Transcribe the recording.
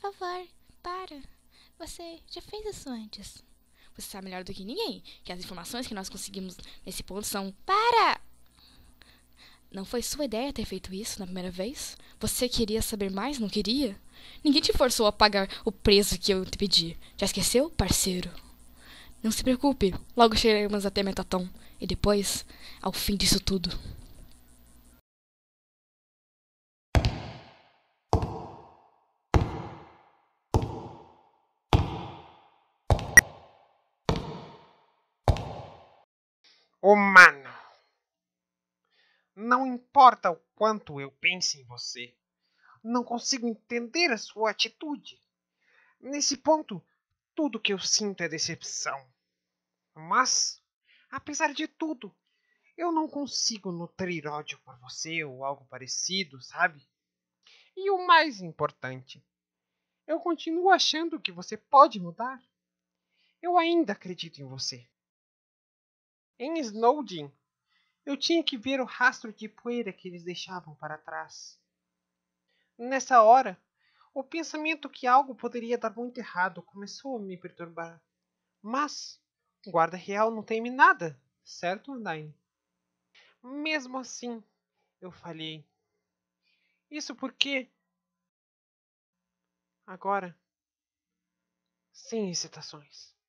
favor, para. Você já fez isso antes. Você sabe melhor do que ninguém que as informações que nós conseguimos nesse ponto são. Para! Não foi sua ideia ter feito isso na primeira vez? Você queria saber mais, não queria? Ninguém te forçou a pagar o preço que eu te pedi. Já esqueceu, parceiro? Não se preocupe, logo chegaremos até Metatom. E depois, ao fim disso tudo. humano. Não importa o quanto eu pense em você, não consigo entender a sua atitude. Nesse ponto, tudo que eu sinto é decepção. Mas, apesar de tudo, eu não consigo nutrir ódio por você ou algo parecido, sabe? E o mais importante, eu continuo achando que você pode mudar. Eu ainda acredito em você. Em Snowdin, eu tinha que ver o rastro de poeira que eles deixavam para trás. Nessa hora, o pensamento que algo poderia dar muito errado começou a me perturbar. Mas o guarda real não teme nada, certo, Undyne? Mesmo assim, eu falhei. Isso porque. Agora, sem hesitações,